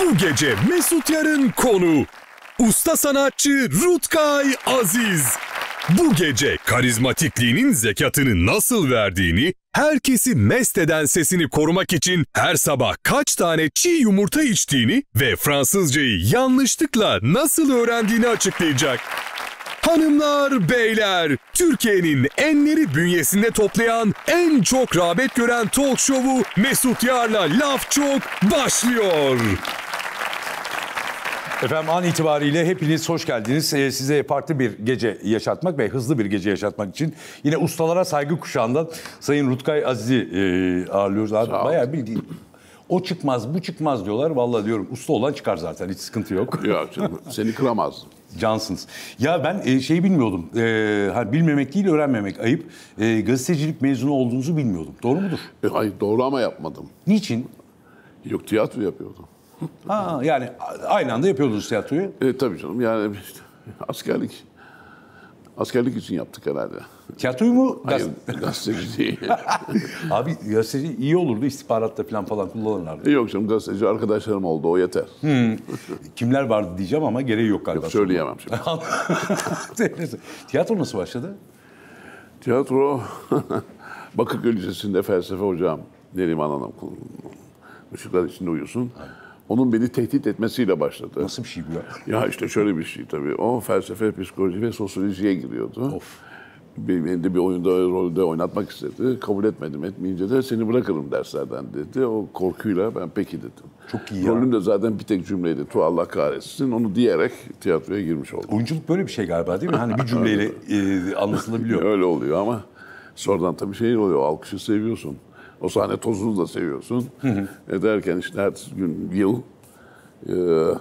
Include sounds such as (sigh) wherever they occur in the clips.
Bu gece Mesut Yar'ın konu usta sanatçı Rutkay Aziz. Bu gece karizmatikliğinin zekatını nasıl verdiğini, herkesi mest eden sesini korumak için her sabah kaç tane çiğ yumurta içtiğini ve Fransızcayı yanlışlıkla nasıl öğrendiğini açıklayacak. Hanımlar, beyler, Türkiye'nin enleri bünyesinde toplayan en çok rağbet gören talk şovu Mesut Yar'la Laf Çok başlıyor. Efendim an itibariyle hepiniz hoş geldiniz. Ee, size farklı bir gece yaşatmak ve hızlı bir gece yaşatmak için yine ustalara saygı kuşağından Sayın Rutkay Aziz'i e, ağırlıyoruz. Abi, bayağı bildiğin o çıkmaz bu çıkmaz diyorlar. Vallahi diyorum usta olan çıkar zaten hiç sıkıntı yok. (laughs) Yok canım seni kıramaz. Cansınız. Ya ben e, şeyi bilmiyordum. E, bilmemek değil öğrenmemek ayıp. E, gazetecilik mezunu olduğunuzu bilmiyordum. Doğru mudur? E, hayır doğru ama yapmadım. Niçin? Yok tiyatro yapıyordum. Ha, yani aynı anda yapıyordunuz tiyatroyu. E, tabii canım yani işte, (laughs) askerlik. Askerlik için yaptık herhalde. Tiyatroyu mu? Hayır, (laughs) gazeteci değil. (laughs) Abi gazeteci iyi olurdu istihbaratta falan falan kullanırlardı. E, yok canım gazeteci arkadaşlarım oldu o yeter. Hmm. Kimler vardı diyeceğim ama gereği yok galiba. Yok söyleyemem şimdi. Tiyatro nasıl başladı? Tiyatro Bakırköy Lisesi'nde felsefe hocam Neriman Hanım ışıklar içinde uyusun. Evet onun beni tehdit etmesiyle başladı. Nasıl bir şey bu ya? Ya işte şöyle bir şey tabii. O felsefe, psikoloji ve sosyolojiye giriyordu. Of. Beni de bir oyunda rolde oynatmak istedi. Kabul etmedim. Etmeyince de seni bırakırım derslerden dedi. O korkuyla ben peki dedim. Çok iyi ya. Rolün de zaten bir tek cümleydi. Tu Allah kahretsin. Onu diyerek tiyatroya girmiş oldum. Oyunculuk böyle bir şey galiba değil mi? Hani bir cümleyle (laughs) e, anlatılabiliyor. Öyle oluyor ama sonradan tabii şey oluyor. Alkışı seviyorsun. O sahne tozunu da seviyorsun. Hı hı. E derken işte ertesi gün yıl e,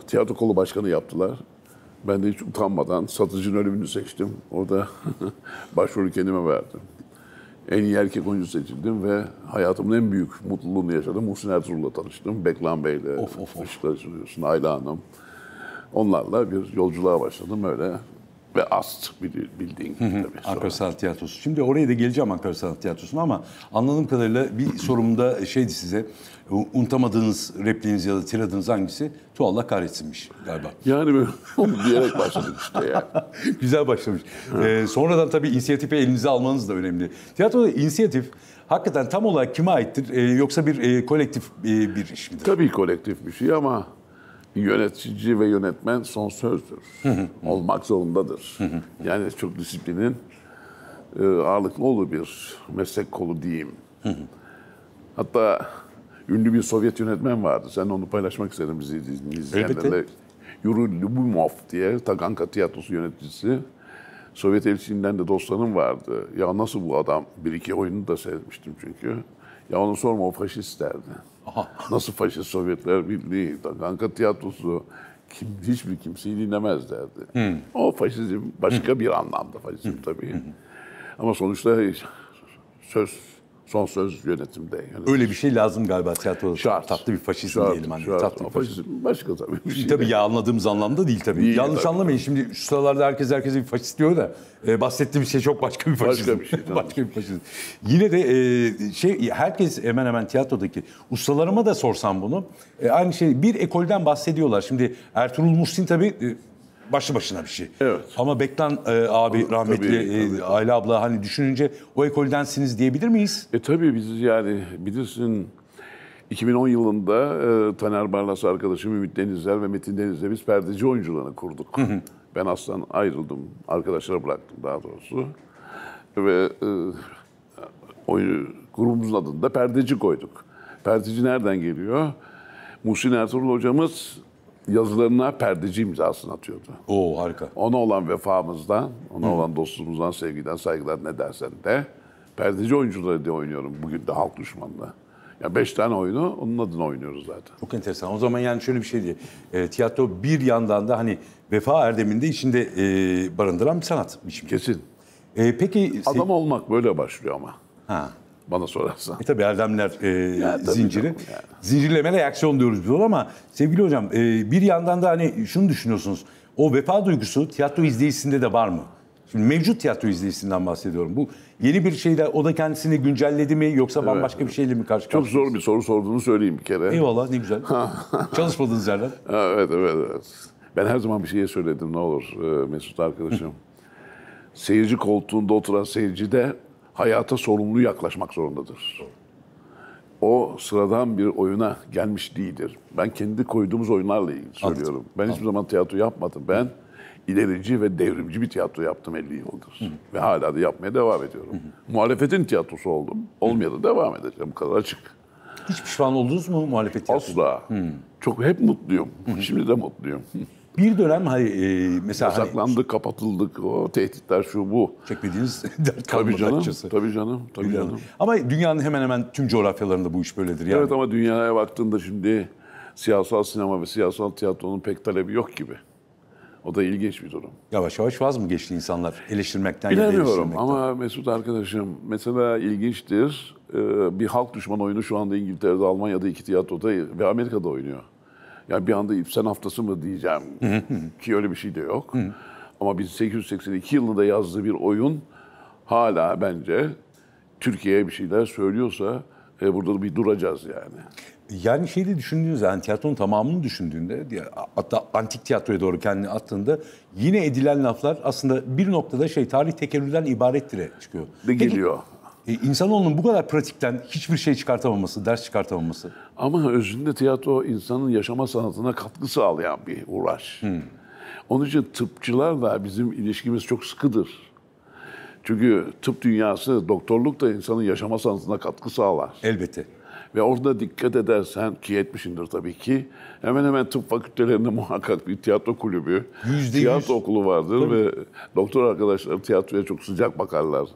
tiyatro kolu başkanı yaptılar. Ben de hiç utanmadan satıcının ölümünü seçtim. Orada (laughs) başvuru kendime verdim. En iyi erkek oyuncu seçildim ve hayatımın en büyük mutluluğunu yaşadım. Muhsin Erzur'la tanıştım. Beklan Bey'le, Işıklar Sunuyorsun, Ayla Hanım. Onlarla bir yolculuğa başladım. Öyle ve ast bildiğin gibi tabii. Sonra. Ankara Sanat Tiyatrosu. Şimdi oraya da geleceğim Ankara Sanat Tiyatrosu'na ama anladığım kadarıyla bir (clears throat) sorumda şeydi size unutamadığınız repliğiniz ya da tiradınız hangisi? Tu kahretsinmiş galiba. Yani (laughs) onu diyerek başladık işte ya. (laughs) Güzel başlamış. Ee, sonradan tabii inisiyatifi elinize almanız da önemli. Tiyatroda inisiyatif hakikaten tam olarak kime aittir? Ee, yoksa bir e, kolektif e, bir iş midir? Tabii kolektif bir şey ama yönetici ve yönetmen son sözdür. Olmak zorundadır. yani çok disiplinin e, ağırlıklı olduğu bir meslek kolu diyeyim. Hatta ünlü bir Sovyet yönetmen vardı. Sen onu paylaşmak isterim. bizi izleyenlerle. Yuri Lubimov diye Taganka Tiyatrosu yöneticisi. Sovyet elçiliğinden de dostlarım vardı. Ya nasıl bu adam? Bir iki oyunu da seyretmiştim çünkü. Ya onu sorma o faşist derdi. Aha. Nasıl faşist Sovyetler Birliği, Kanka Tiyatrosu, kim, hiçbir kimseyi dinlemez derdi. Hmm. O faşizm başka hmm. bir anlamda faşizm hmm. tabii. Hmm. Ama sonuçta söz son söz yönetimde. Yani Öyle bir şey lazım galiba tiyatroda. Şart. Tatlı bir faşizm şart, diyelim. Hani. Şart, tatlı bir faşizm. faşizm. Başka tabii bir şey. Tabii ya anladığımız anlamda değil tabii. Değil, Yanlış tabii. anlamayın şimdi şu sıralarda herkes herkese bir faşist diyor da e, bahsettiğim şey çok başka bir faşizm. Başka bir şey. (laughs) başka bir faşizm. Yine de e, şey herkes hemen hemen tiyatrodaki ustalarıma da sorsam bunu. E, aynı şey bir ekolden bahsediyorlar. Şimdi Ertuğrul Muhsin tabii e, başlı başına bir şey. Evet. Ama Beklan e, abi rahmetli tabii, E, Ayla abla hani düşününce o ekoldensiniz diyebilir miyiz? E tabii biz yani bilirsin 2010 yılında e, Taner Barlas arkadaşım Ümit Denizler ve Metin Denizler biz perdeci oyuncularını kurduk. Hı hı. Ben aslan ayrıldım. Arkadaşlara bıraktım daha doğrusu. Ve e, oyun, grubumuzun adını da perdeci koyduk. Perdeci nereden geliyor? Muhsin Ertuğrul hocamız yazılarına perdeci imzasını atıyordu. Oo harika. Ona olan vefamızdan, ona Hı. olan dostluğumuzdan, sevgiden, saygıdan ne dersen de perdeci oyuncuları diye oynuyorum bugün de halk düşmanlığı. Ya beş tane oyunu onun adına oynuyoruz zaten. Çok enteresan. O zaman yani şöyle bir şey diye. E, tiyatro bir yandan da hani vefa erdeminde içinde e, barındıran bir sanat biçimi. Kesin. E, peki adam olmak böyle başlıyor ama. Ha bana sorarsan. E tabii erdemler e, ya, zinciri. Yani. Zincirleme reaksiyon diyoruz biz ona ama sevgili hocam e, bir yandan da hani şunu düşünüyorsunuz. O vefa duygusu tiyatro izleyicisinde de var mı? Şimdi mevcut tiyatro izleyicisinden bahsediyorum. Bu yeni bir şeyle o da kendisini güncelledi mi yoksa evet. bambaşka bir şeyle mi karşı karşıya? Çok zor bir soru sorduğunu söyleyeyim bir kere. Eyvallah ne güzel. Çalışmadığınız yerden. (laughs) Evet, evet evet. Ben her zaman bir şeye söyledim ne olur e, Mesut arkadaşım. Seyirci koltuğunda oturan seyirci de hayata sorumlu yaklaşmak zorundadır. O sıradan bir oyuna gelmiş değildir. Ben kendi koyduğumuz oyunlarla ilgili söylüyorum. Ben hiçbir zaman tiyatro yapmadım. Ben ilerici ve devrimci bir tiyatro yaptım 50 yıldır. Ve hala da yapmaya devam ediyorum. Hı Muhalefetin tiyatrosu oldum. Olmaya da devam edeceğim. Bu kadar açık. Hiç pişman oldunuz mu muhalefet tiyatrosu? Asla. Çok hep mutluyum. Şimdi de mutluyum. Bir dönem hani e, mesela Yasaklandık, hani, kapatıldık. O tehditler şu bu. Çekmediğiniz (laughs) dert tabii canım, açısı. Tabii canım, tabii dünyanın. canım. Ama dünyanın hemen hemen tüm coğrafyalarında bu iş böyledir yani. Evet ama dünyaya baktığında şimdi siyasal sinema ve siyasal tiyatronun pek talebi yok gibi. O da ilginç bir durum. Yavaş yavaş vaz mı geçti insanlar eleştirmekten? Bilemiyorum ama Mesut arkadaşım mesela ilginçtir. Ee, bir halk düşman oyunu şu anda İngiltere'de, Almanya'da iki tiyatroda ve Amerika'da oynuyor ya bir anda İpsen haftası mı diyeceğim (laughs) ki öyle bir şey de yok. Ama 1882 yılında yazdığı bir oyun hala bence Türkiye'ye bir şeyler söylüyorsa e, burada bir duracağız yani. Yani şeyi de düşündüğünüz yani tiyatronun tamamını düşündüğünde hatta antik tiyatroya doğru kendini attığında yine edilen laflar aslında bir noktada şey tarih tekerrürden ibarettire çıkıyor. De geliyor. Peki, e, insanoğlunun bu kadar pratikten hiçbir şey çıkartamaması, ders çıkartamaması. Ama özünde tiyatro insanın yaşama sanatına katkı sağlayan bir uğraş. Hmm. Onun için tıpçılarla bizim ilişkimiz çok sıkıdır. Çünkü tıp dünyası, doktorluk da insanın yaşama sanatına katkı sağlar. Elbette. Ve orada dikkat edersen ki yetmişindir tabii ki hemen hemen tıp fakültelerinde (laughs) muhakkak bir tiyatro kulübü, %100. tiyatro okulu vardır tabii. ve doktor arkadaşlar tiyatroya çok sıcak bakarlar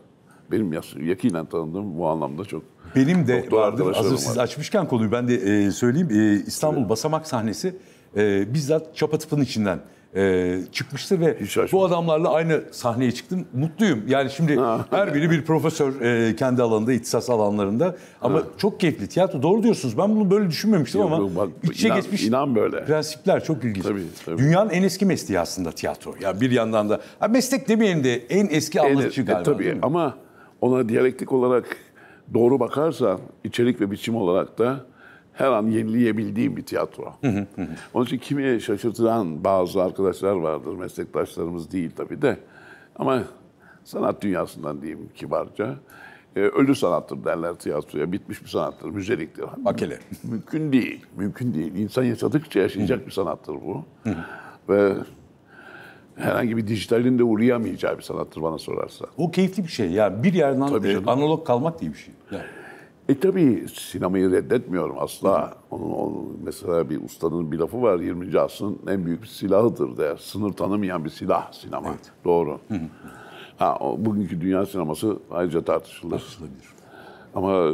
benim yakinen tanıdığım bu anlamda çok benim de vardır. Hazır siz açmışken konuyu ben de e, söyleyeyim. E, İstanbul evet. basamak sahnesi e, bizzat Çapatıp'ın içinden e, çıkmıştı ve bu adamlarla aynı sahneye çıktım. Mutluyum. Yani şimdi ha. her biri bir profesör e, kendi alanında, ihtisas alanlarında. Ama ha. çok keyifli. Tiyatro doğru diyorsunuz. Ben bunu böyle düşünmemiştim yok, ama yok, bak, içe inan, geçmiş inan böyle. prensipler çok ilginç. Tabii, tabii. Dünyanın en eski mesleği aslında tiyatro. Yani bir yandan da meslek demeyelim de en eski anlatıcı e, galiba. E, tabii ama ona diyalektik olarak doğru bakarsa içerik ve biçim olarak da her an yenileyebildiğim bir tiyatro. Onun için kimi şaşırtan bazı arkadaşlar vardır. Meslektaşlarımız değil tabii de. Ama sanat dünyasından diyeyim kibarca. E, ölü sanattır derler tiyatroya. Bitmiş bir sanattır, müzeliktir. Akele. Mümkün değil, mümkün değil. İnsan yaşadıkça yaşayacak bir sanattır bu. Ve herhangi bir dijitalin de uğrayamayacağı bir sanattır bana sorarsa. O keyifli bir şey. Yani bir yerden tabii e, canım. analog kalmak diye bir şey. Yani. E tabii sinemayı reddetmiyorum asla. Onun, onun, mesela bir ustanın bir lafı var 20. asrın en büyük bir silahıdır der. Sınır tanımayan bir silah sinema. Evet. Doğru. Ha, bugünkü dünya sineması ayrıca tartışılır. Tartışılabilir. Ama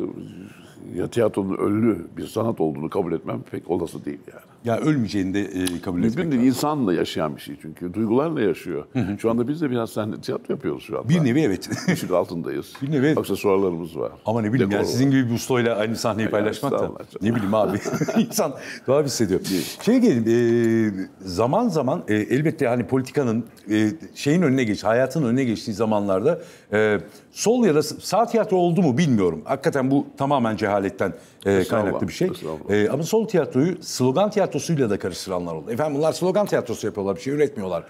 ya tiyatronun ölü bir sanat olduğunu kabul etmem pek olası değil yani. Ya ölmeyeceğini de e, kabul Mümkün etmek değil. Lazım. İnsanla yaşayan bir şey çünkü. Duygularla yaşıyor. Hı hı. Şu anda biz de biraz sen tiyatro yapıyoruz şu anda. Bir nevi evet. (laughs) Işık altındayız. Bir nevi evet. sorularımız var. Ama ne bileyim yani sizin gibi bir ustayla aynı sahneyi paylaşmak da ne bileyim abi. (laughs) İnsan daha hissediyor. Şey gelin e, zaman zaman e, elbette hani politikanın e, şeyin önüne geç, hayatın önüne geçtiği zamanlarda e, sol ya da sağ tiyatro oldu mu bilmiyorum. Hakikaten bu tamamen cehaletten e, kaynaklı bir şey. E, ama sol tiyatroyu slogan tiyatro tiyatrosuyla da karıştıranlar oldu. Efendim bunlar slogan tiyatrosu yapıyorlar, bir şey üretmiyorlar.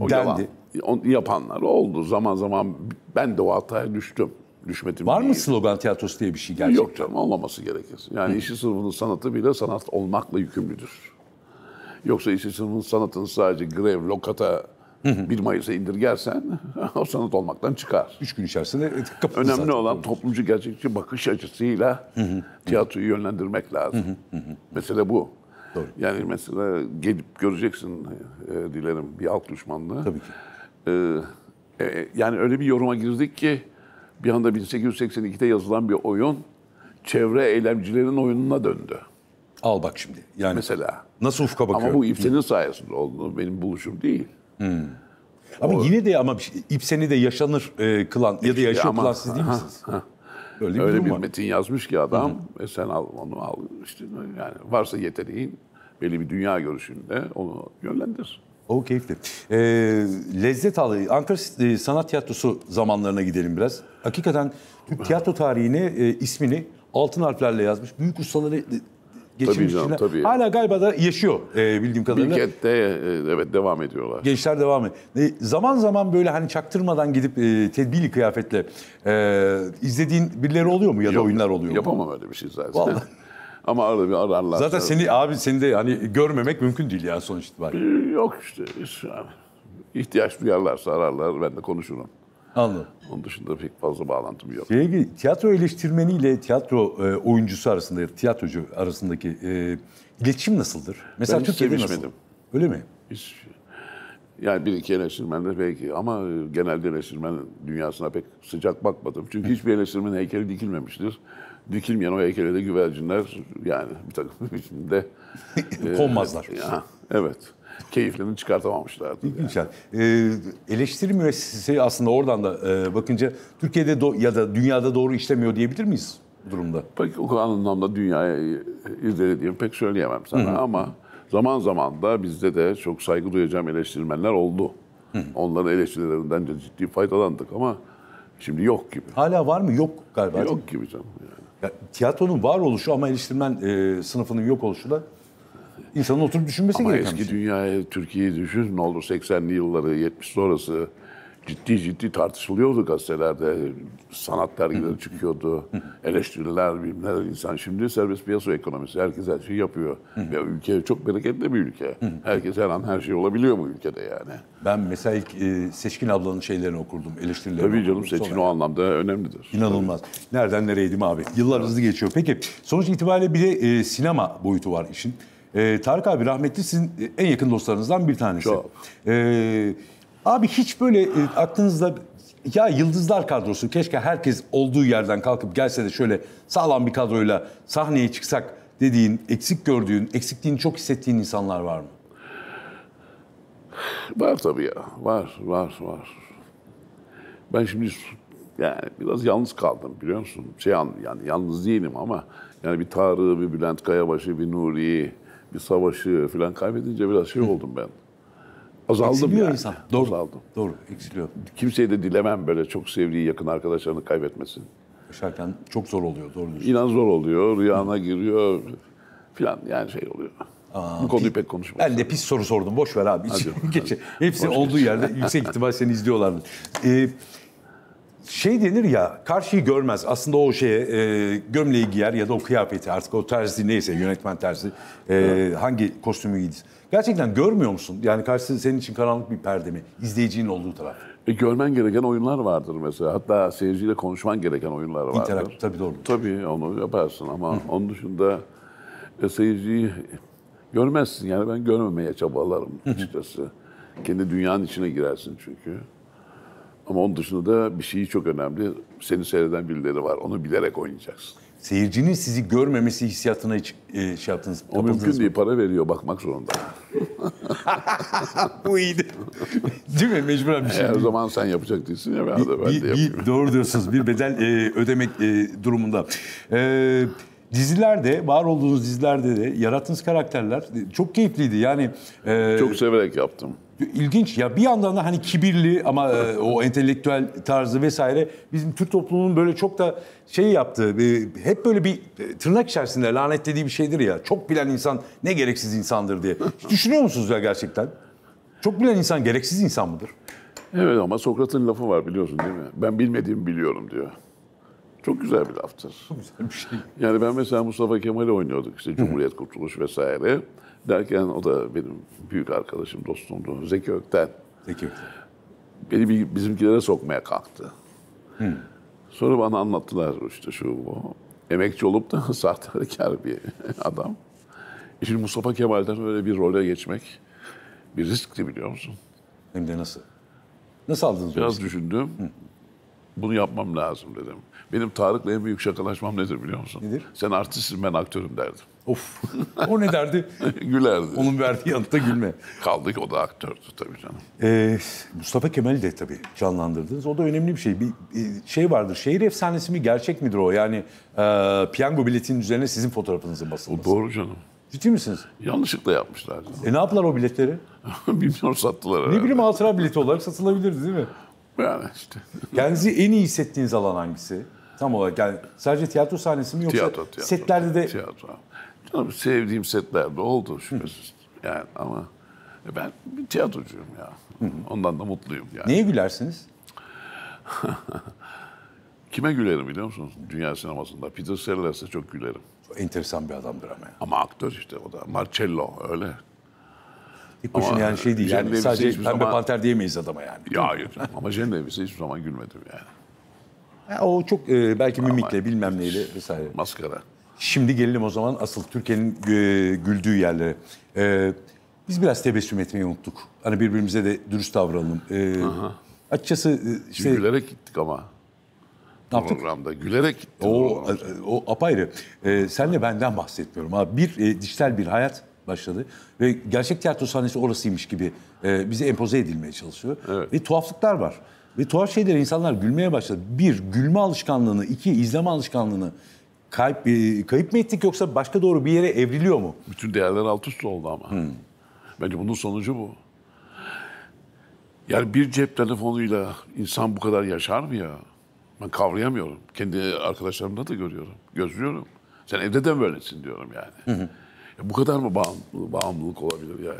O dendi. Yalan, yapanlar oldu. Zaman zaman ben de o hataya düştüm. Düşmedim Var mı slogan tiyatrosu diye bir şey gerçekten? Yok canım olmaması gerekir. Yani Hı. işi sınıfının sanatı bile sanat olmakla yükümlüdür. Yoksa işi sınıfının sanatını sadece grev, lokata, Hı hı. 1 Mayıs'a indirgersen (laughs) o sanat olmaktan çıkar. Üç gün içerisinde kapatır Önemli zaten. olan toplumcu gerçekçi bakış açısıyla tiyatroyu yönlendirmek lazım. Mesele bu. Doğru. Yani mesela gelip göreceksin e, dilerim bir alt düşmanlığı. Tabii ki. E, e, yani öyle bir yoruma girdik ki bir anda 1882'de yazılan bir oyun çevre eylemcilerin oyununa döndü. Al bak şimdi. Yani mesela. Nasıl ufka bakıyor? Ama bu İpsen'in sayesinde oldu. Benim buluşum değil. Hmm. Ama o, yine de ama şey, İpsen'i de yaşanır e, kılan ya da şey yaşanır ama, kılan siz değil misiniz? Ha, ha. Öyle, bir, Öyle bir metin yazmış ki adam Hı-hı. e sen al onu al işte yani varsa yeteneğin belli bir dünya görüşünde onu yönlendir. O keyifli. Ee, lezzet alı. Ankara e, Sanat Tiyatrosu zamanlarına gidelim biraz. Hakikaten Türk tiyatro tarihini, e, ismini altın harflerle yazmış. Büyük ustaları geçirmiş tabii canım, tabii. Hala galiba da yaşıyor e, bildiğim kadarıyla. Bilkent'te e, evet devam ediyorlar. Gençler devam ediyor. E, zaman zaman böyle hani çaktırmadan gidip e, tedbirli kıyafetle e, izlediğin birileri oluyor mu ya da Yok, oyunlar oluyor mu? Yapamam öyle bir şey zaten. Vallahi. (laughs) Ama arada bir ararlar. Zaten ararlar. seni abi seni de hani görmemek mümkün değil yani sonuç itibariyle. Yok işte. işte ihtiyaç duyarlarsa ararlar ben de konuşurum. Anladım. Onun dışında pek fazla bağlantım yok. Şey, tiyatro eleştirmeniyle tiyatro e, oyuncusu arasında, tiyatrocu arasındaki e, iletişim nasıldır? Mesela ben Türkiye'de nasıl? Öyle mi? Hiç, yani bir iki eleştirmen de belki ama e, genelde eleştirmen dünyasına pek sıcak bakmadım. Çünkü hiçbir eleştirmenin heykeli dikilmemiştir. Dikilmeyen o heykele de güvercinler yani bir takım (laughs) içinde... (laughs) E, Konmazlar. E, ya, evet. (laughs) keyiflerini çıkartamamışlardı. İlginç. Yani. Ee, eleştiri müessesesi aslında oradan da e, bakınca Türkiye'de do- ya da dünyada doğru işlemiyor diyebilir miyiz durumda? Pek o anlamda dünyayı izlediğim pek söyleyemem sana Hı-hı. ama zaman zaman da bizde de çok saygı duyacağım eleştirmenler oldu. Hı-hı. Onların eleştirilerinden de ciddi faydalandık ama şimdi yok gibi. Hala var mı? Yok galiba. Yok gibi canım. Yani. Ya, tiyatronun varoluşu ama eleştirmen e, sınıfının yok oluşu da insanın oturup düşünmesi Ama gereken eski bir şey. dünyayı, Türkiye'yi düşün. Ne olur 80'li yılları, 70 sonrası ciddi ciddi tartışılıyordu gazetelerde. Sanat dergileri (laughs) çıkıyordu. eleştiriler, bilmeler insan. Şimdi serbest piyasa ekonomisi. Herkes her şeyi yapıyor. Ve ülke çok bereketli bir ülke. Herkes her an her şey olabiliyor bu ülkede yani. Ben mesela ilk e, Seçkin ablanın şeylerini okurdum, eleştirilerini Tabii canım okurdum. Seçkin Sonra... o anlamda önemlidir. İnanılmaz. Tabii. Nereden nereyeydim abi. Yıllar hızlı geçiyor. Peki sonuç itibariyle bir de e, sinema boyutu var işin. E, Tarık abi rahmetli sizin e, en yakın dostlarınızdan bir tanesi. Çok. E, abi hiç böyle e, aklınızda ya yıldızlar kadrosu keşke herkes olduğu yerden kalkıp gelse de şöyle sağlam bir kadroyla sahneye çıksak dediğin, eksik gördüğün, eksikliğini çok hissettiğin insanlar var mı? Var tabii ya. Var, var, var. Ben şimdi yani biraz yalnız kaldım biliyor musun? Şey yani yalnız değilim ama yani bir Tarık'ı bir Bülent Kayabaşı, bir Nuri'yi, bir savaşı falan kaybedince biraz şey oldum ben. Azaldım Eksiliyor yani. insan. Doğru. Azaldım. Doğru. Eksiliyor. Kimseye de dilemem böyle çok sevdiği yakın arkadaşlarını kaybetmesin. Yaşarken çok zor oluyor. Doğru diyorsun. İnan zor oluyor. Rüyana giriyor filan yani şey oluyor. Aa, Bu konuyu pis, pek konuşmuyoruz. Ben de pis soru sordum. Boş ver abi. Hadi, hadi. (laughs) Hepsi Boş olduğu geç. yerde yüksek ihtimal seni izliyorlar. Ee, şey denir ya karşıyı görmez. Aslında o şeye e, gömleği giyer ya da o kıyafeti artık o terzi neyse yönetmen terzi e, hangi kostümü giydiz. Gerçekten görmüyor musun? Yani karşısı senin için karanlık bir perde mi? İzleyicinin olduğu taraf. E, görmen gereken oyunlar vardır mesela. Hatta seyirciyle konuşman gereken oyunlar vardır. İnteraktif tabii doğru. Tabii onu yaparsın ama onun dışında e, seyirciyi görmezsin. Yani ben görmemeye çabalarım açıkçası. Kendi dünyanın içine girersin çünkü. Ama onun dışında da bir şeyi çok önemli. Seni seyreden birileri var. Onu bilerek oynayacaksın. Seyircinin sizi görmemesi hissiyatına hiç e, şey yaptınız mı? O mümkün mı? değil. Para veriyor. Bakmak zorunda. (laughs) Bu iyiydi. değil mi? Mecburen bir şey. Her zaman sen yapacak değilsin ya. Ben bir, de, ben bir, de yapayım. doğru diyorsunuz. Bir bedel e, ödemek e, durumunda. Evet dizilerde, var olduğunuz dizilerde de yarattığınız karakterler e, çok keyifliydi. Yani e, çok severek yaptım. İlginç ya bir yandan da hani kibirli ama e, o entelektüel tarzı vesaire bizim Türk toplumunun böyle çok da şey yaptığı e, hep böyle bir e, tırnak içerisinde lanetlediği bir şeydir ya çok bilen insan ne gereksiz insandır diye. Hiç düşünüyor musunuz ya gerçekten? Çok bilen insan gereksiz insan mıdır? Evet ama Sokrat'ın lafı var biliyorsun değil mi? Ben bilmediğimi biliyorum diyor. Çok güzel bir laftır. Çok güzel bir şey. Yani ben mesela Mustafa Kemal'i oynuyorduk işte Cumhuriyet Kurtuluş vesaire. Derken o da benim büyük arkadaşım, dostumdu. Zeki Ökten. Zeki Ökten. Beni bizimkilere sokmaya kalktı. Hmm. Sonra bana anlattılar işte şu bu. Emekçi olup da (laughs) sahtekar bir adam. E şimdi Mustafa Kemal'den öyle bir role geçmek bir riskti biliyor musun? Hem de nasıl? Nasıl aldınız? Biraz onu? düşündüm. Hı. Bunu yapmam lazım dedim. Benim Tarık'la en büyük şakalaşmam nedir biliyor musun? Nedir? Sen artistsin ben aktörüm derdim. Of. O ne derdi? (laughs) Gülerdi. Onun verdiği yanıtta gülme. Kaldı ki o da aktördü tabii canım. Ee, Mustafa Kemal'i de tabii canlandırdınız. O da önemli bir şey. Bir şey vardır. Şehir efsanesi mi gerçek midir o? Yani e, piyango biletinin üzerine sizin fotoğrafınızın basılması. O doğru canım. Ciddi misiniz? Yanlışlıkla yapmışlar. E ne yaptılar o biletleri? (laughs) Bilmiyorum sattılar herhalde. Ne bileyim hatıra bileti olarak satılabilirdi değil mi? Yani işte. (laughs) Kendinizi en iyi hissettiğiniz alan hangisi? Tam olarak yani sadece tiyatro sahnesi mi yoksa tiyatro, tiyatro, setlerde de tiyatro. Canım sevdiğim setler de oldu şüphesiz. yani ama ben bir tiyatrocuyum ya. Ondan da mutluyum yani. Neye gülersiniz? (laughs) Kime gülerim biliyor musunuz? Dünya sinemasında. Peter Sellers'e çok gülerim. Enteresan bir adamdır ama ya. Ama aktör işte o da. Marcello öyle. İlk başına yani şey değil. Yani sadece pembe zaman... panter diyemeyiz adama yani. Ya hayır. ama Jendevis'e hiçbir zaman gülmedim yani. Ya, o çok e, belki mimikle ama bilmem neyle vesaire. Maskara. Şimdi gelelim o zaman asıl Türkiye'nin e, güldüğü yerlere. E, biz biraz tebessüm etmeyi unuttuk. Hani birbirimize de dürüst davranalım. E, Açıkçası işte... Şey- gülerek gittik ama. Ne yaptık? Programda gülerek gittik. O, e, o apayrı. E, senle benden bahsetmiyorum. Abi. Bir e, dijital bir hayat başladı. Ve gerçek tiyatro sahnesi orasıymış gibi e, bize empoze edilmeye çalışıyor. Evet. Ve tuhaflıklar var. Ve tuhaf şeyler insanlar gülmeye başladı. Bir, gülme alışkanlığını. iki izleme alışkanlığını kayıp, kayıp mı ettik yoksa başka doğru bir yere evriliyor mu? Bütün değerler alt üst oldu ama. Hmm. Bence bunun sonucu bu. Yani bir cep telefonuyla insan bu kadar yaşar mı ya? Ben kavrayamıyorum. Kendi arkadaşlarımda da görüyorum, gözlüyorum. Sen evde de böylesin diyorum yani. Hı hı. Ya e, bu kadar mı bağımlılık, bağımlılık olabilir yani?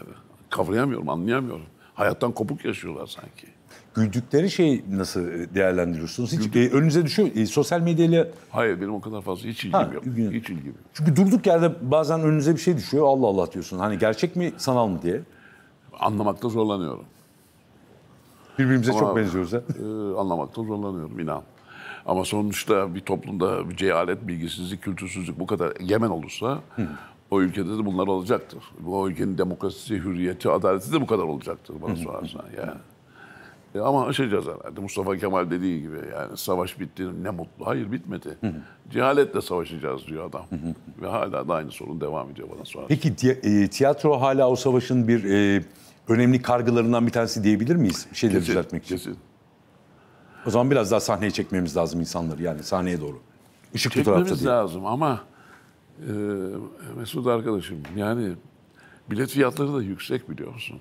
Kavrayamıyorum, anlayamıyorum. Hayattan kopuk yaşıyorlar sanki güldükleri şey nasıl e, değerlendiriyorsunuz? Hiç e, önünüze düşüyor e, sosyal medyayla... Hayır benim o kadar fazla hiç ilgim ha, yok. Gün. Hiç ilgim yok. Çünkü durduk yerde bazen önünüze bir şey düşüyor Allah Allah diyorsun. Hani gerçek mi sanal mı diye. Anlamakta zorlanıyorum. Birbirimize Ama, çok benziyoruz E, anlamakta zorlanıyorum inan. Ama sonuçta bir toplumda bir cehalet, bilgisizlik, kültürsüzlük bu kadar egemen olursa o ülkede de bunlar olacaktır. O ülkenin demokrasisi, hürriyeti, adaleti de bu kadar olacaktır bana sorarsan yani. E ama aşacağız şey herhalde. Mustafa Kemal dediği gibi yani savaş bitti ne mutlu. Hayır bitmedi. Hı hı. Cehaletle savaşacağız diyor adam. Hı hı. Ve hala da aynı sorun devam ediyor bana sonra. Peki e, tiyatro hala o savaşın bir e, önemli kargılarından bir tanesi diyebilir miyiz? şeyleri kesin, düzeltmek için. Kesin. O zaman biraz daha sahneye çekmemiz lazım insanları yani sahneye doğru. Işık Çekmemiz diye. değil. lazım ama e, Mesut arkadaşım yani bilet fiyatları da yüksek biliyor musun?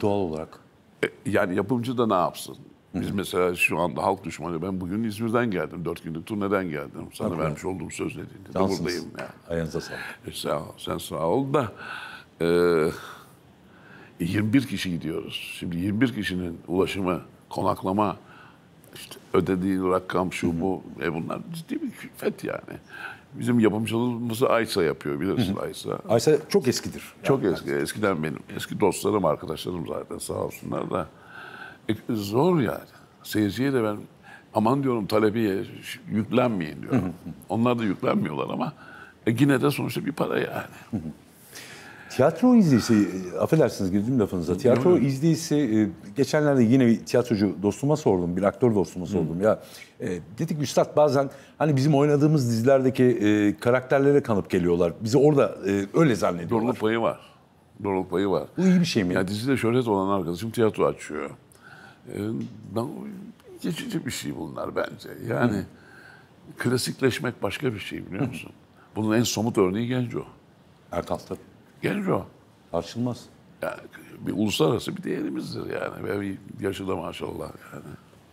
Doğal olarak. E, yani yapımcı da ne yapsın? Biz mesela şu anda halk düşmanı. Ben bugün İzmir'den geldim. Dört günlük turneden geldim. Sana Yok vermiş olduğum söz nedeniyle de buradayım. Yani. Ayağınıza sağlık. E, sağ ol. Sen sağ ol da e, 21 kişi gidiyoruz. Şimdi 21 kişinin ulaşımı, konaklama, işte ödediği rakam şu bu. E bunlar ciddi bir külfet yani. Bizim yapımcılığımızı Aysa yapıyor bilirsin Aysa. Aysa çok eskidir. Çok yani. eski. Eskiden benim. Eski dostlarım, arkadaşlarım zaten sağ olsunlar da. E, zor yani. Seyirciye de ben aman diyorum talebiye yüklenmeyin diyorum. Onlar da yüklenmiyorlar ama e, yine de sonuçta bir para yani. Tiyatro izleyisi, affedersiniz girdim lafınıza. Tiyatro izleyisi, e, geçenlerde yine bir tiyatrocu dostuma sordum, bir aktör dostuma sordum. Hı. Ya e, dedik üstad bazen hani bizim oynadığımız dizilerdeki e, karakterlere kanıp geliyorlar. Bizi orada e, öyle zannediyorlar. Doğruluk payı var. Doğruluk payı var. Bu iyi bir şey mi? Ya dizide şöhret olan arkadaşım tiyatro açıyor. E, ben, geçici bir şey bunlar bence. Yani Hı. klasikleşmek başka bir şey biliyor (laughs) musun? Bunun en somut örneği Genco. Erkan tabii. Gelir o. Tartışılmaz. Yani bir uluslararası bir değerimizdir yani. Ve bir yaşı da maşallah yani.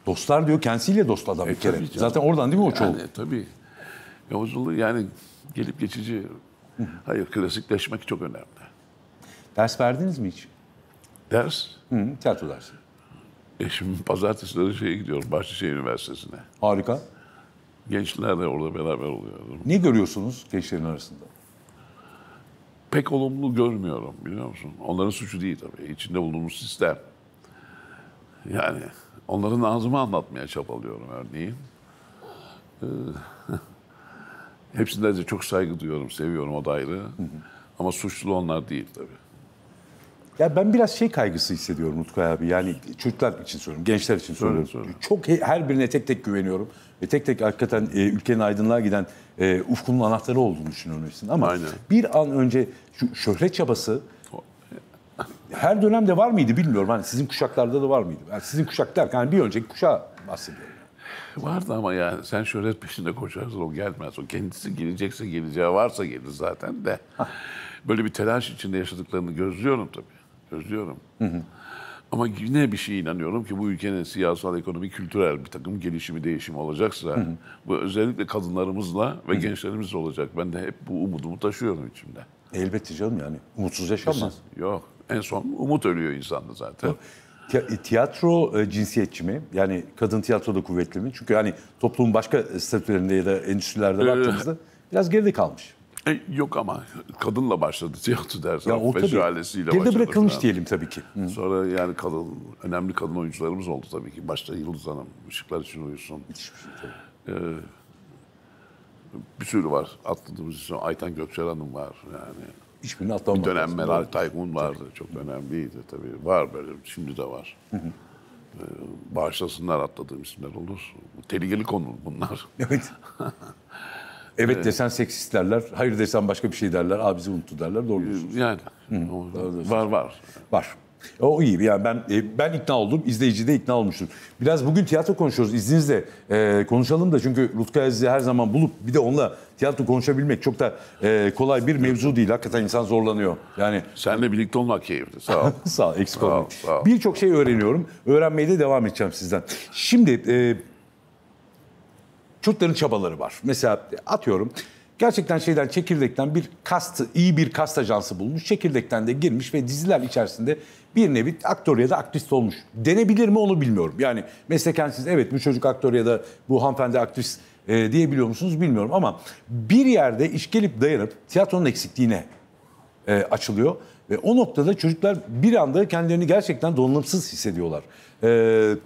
Dostlar diyor kendisiyle dost adam e, bir kere. Canım. Zaten oradan değil mi o çoğu? Yani, tabii. Yavuzlu yani gelip geçici. Hayır klasikleşmek çok önemli. Ders verdiniz mi hiç? Ders? Hı, tiyatro dersi. E şimdi pazartesileri şeye gidiyorum Bahçeşehir Üniversitesi'ne. Harika. Gençlerle orada beraber oluyor. Ne görüyorsunuz gençlerin arasında? pek olumlu görmüyorum biliyor musun? Onların suçu değil tabii. İçinde bulunduğumuz sistem. Yani onların ağzımı anlatmaya çabalıyorum örneğin. Ee, (laughs) hepsinden de çok saygı duyuyorum, seviyorum o da ayrı. Ama suçlu onlar değil tabii. Ya ben biraz şey kaygısı hissediyorum Utku abi. Yani çocuklar için söylüyorum, gençler için söylüyorum. Söyle, söyle. Çok her birine tek tek güveniyorum. Ve tek tek hakikaten e, ülkenin aydınlığa giden e, ufkunun anahtarı olduğunu düşünüyorsun. Ama Aynen. bir an önce şu şöhret çabası her dönemde var mıydı bilmiyorum. Hani sizin kuşaklarda da var mıydı? Yani sizin kuşak derken bir önceki kuşağı bahsediyorum. Vardı ama yani sen şöhret peşinde koşarsın o gelmez. O kendisi gelecekse geleceği varsa gelir zaten de. Böyle bir telaş içinde yaşadıklarını gözlüyorum tabii. Gözlüyorum. Hı hı. Ama yine bir şey inanıyorum ki bu ülkenin siyasal, ekonomik, kültürel bir takım gelişimi, değişimi olacaksa hı hı. bu özellikle kadınlarımızla ve hı. gençlerimizle olacak. Ben de hep bu umudumu taşıyorum içimde. Elbette canım yani. Umutsuz yaşanmaz. Yok. En son umut ölüyor insanda zaten. E, tiyatro e, cinsiyetçi mi? Yani kadın tiyatroda kuvvetli mi? Çünkü hani toplumun başka e, statülerinde ya da endüstrilerde ee, baktığımızda biraz geride kalmış. E, yok ama kadınla başladı tiyatro dersi. Ya o Feşalesiyle tabii. Geride bırakılmış falan. diyelim tabii ki. Hı. Sonra yani kadın, önemli kadın oyuncularımız oldu tabii ki. Başta Yıldız Hanım, Işıklar için uyusun. Ee, bir sürü var. Atladığımız isim. Ayten Gökçer Hanım var yani. Hiçbirini atlamam. Bir dönem Meral Taygun vardı. Tabii. Çok önemliydi tabii. Var böyle. Şimdi de var. Hı hı. E, bağışlasınlar atladığım isimler olur. Tehlikeli konu bunlar. Evet. (laughs) Evet, desen seksist derler, hayır desen başka bir şey derler, Aa, unuttu derler. Doğru ee, diyorsunuz. Yani doğru var var. Var. E, o iyi. Yani ben e, ben ikna oldum. İzleyici de ikna olmuştur. Biraz bugün tiyatro konuşuyoruz. İzninizle e, konuşalım da çünkü Rutkay Aziz'i her zaman bulup bir de onunla tiyatro konuşabilmek çok da e, kolay bir mevzu değil. Hakikaten insan zorlanıyor. Yani Seninle birlikte olmak keyifli. Sağ ol. (laughs) sağ ol. Eksik olmayın. Birçok şey öğreniyorum. Öğrenmeye de devam edeceğim sizden. Şimdi e, Kürtlerin çabaları var. Mesela atıyorum gerçekten şeyden çekirdekten bir kast, iyi bir kast ajansı bulmuş. Çekirdekten de girmiş ve diziler içerisinde bir nevi aktör ya da aktrist olmuş. Denebilir mi onu bilmiyorum. Yani mesleken siz evet bu çocuk aktör ya da bu hanımefendi aktrist e, diyebiliyor musunuz bilmiyorum. Ama bir yerde iş gelip dayanıp tiyatronun eksikliğine e, açılıyor. Ve o noktada çocuklar bir anda kendilerini gerçekten donanımsız hissediyorlar. Evet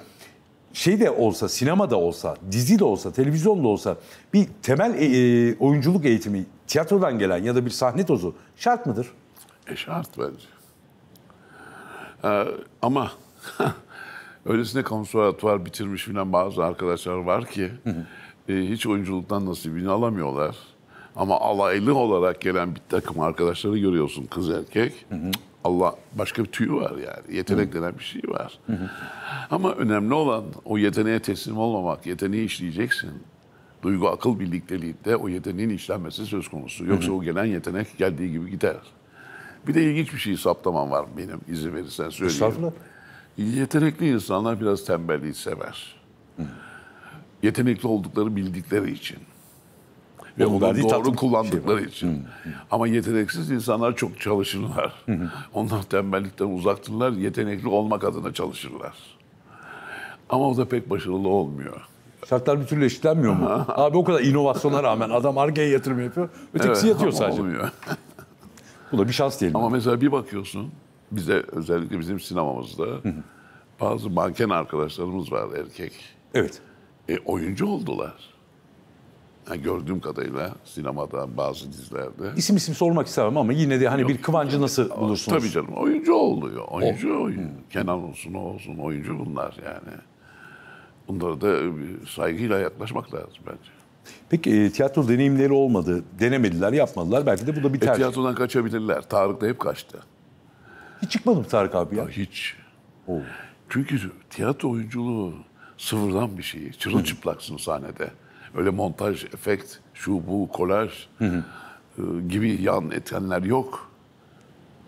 şey de olsa, sinema da olsa, dizi de olsa, televizyon da olsa bir temel e, e oyunculuk eğitimi tiyatrodan gelen ya da bir sahne tozu şart mıdır? E şart bence. Ee, ama (laughs) öylesine konservatuvar bitirmiş filan bazı arkadaşlar var ki e, hiç oyunculuktan nasibini alamıyorlar. Ama alaylı olarak gelen bir takım arkadaşları görüyorsun kız erkek. Hı hı. Allah başka bir tüyü var yani. Yetenek hı. denen bir şey var. Hı hı. Ama önemli olan o yeteneğe teslim olmamak. Yeteneği işleyeceksin. Duygu akıl birlikteliğinde o yeteneğin işlenmesi söz konusu. Yoksa hı hı. o gelen yetenek geldiği gibi gider. Bir de ilginç bir şey saptamam var benim izin verirsen söyleyeyim. Yetenekli insanlar biraz tembelliği sever. Hı. Yetenekli oldukları bildikleri için. Ve Ondan doğru kullandıkları şey için. Ama yeteneksiz insanlar çok çalışırlar. (laughs) Onlar tembellikten uzaktırlar. Yetenekli olmak adına çalışırlar. Ama o da pek başarılı olmuyor. Şartlar bir türlü eşitlenmiyor mu? Abi o kadar inovasyona rağmen adam arkaya yatırım yapıyor. Ötekisi evet, yatıyor sadece. Olmuyor. (laughs) Bu da bir şans diyelim. Ama yani. mesela bir bakıyorsun bize özellikle bizim sinemamızda bazı manken arkadaşlarımız var erkek. Evet. E, oyuncu oldular. Yani gördüğüm kadarıyla sinemada bazı dizilerde. İsim isim sormak istemem ama yine de hani Yok, bir kıvancı yani, nasıl bulursunuz? Tabii canım oyuncu oluyor. Oyuncu, o. oyuncu. Kenan olsun o olsun oyuncu bunlar yani. Bunlara da saygıyla yaklaşmak lazım bence. Peki e, tiyatro deneyimleri olmadı. Denemediler, yapmadılar. Belki de bu da bir e, tercih. E, tiyatrodan kaçabilirler. Tarık da hep kaçtı. Hiç çıkmadı mı Tarık abi ya? ya hiç. Oo. Çünkü tiyatro oyunculuğu sıfırdan bir şey. Çırılçıplaksın sahnede öyle montaj, efekt, şu bu, kolaj hı hı. E, gibi yan etkenler yok.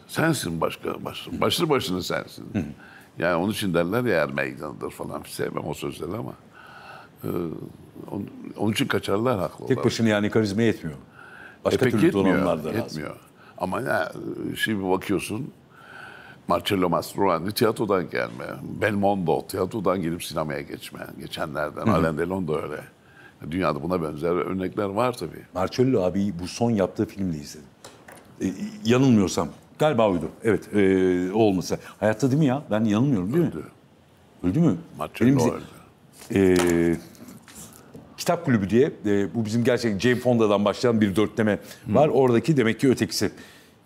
Sensin başka, baş, başlı başına sensin. Hı hı. Yani onun için derler ya er meydanıdır falan sevmem o sözleri ama. E, onun, için kaçarlar haklı Tek başına yani karizma yetmiyor. Başka e türlü donanımlar da lazım. Ama ya, şimdi bakıyorsun Marcello Mastroianni tiyatrodan gelme. Belmondo tiyatrodan gelip sinemaya geçme. Geçenlerden. Alain Delon da öyle. Dünyada buna benzer örnekler var tabii. Marcello abi bu son yaptığı filmde izledim. E, yanılmıyorsam. Galiba oydu. Evet. E, o olmasa. Hayatta değil mi ya? Ben yanılmıyorum değil öldü. mi? Öldü. mü? Marcello Benim öldü. E, Kitap Kulübü diye e, bu bizim gerçekten Jane Fonda'dan başlayan bir dörtleme var. Hı. Oradaki demek ki ötekisi.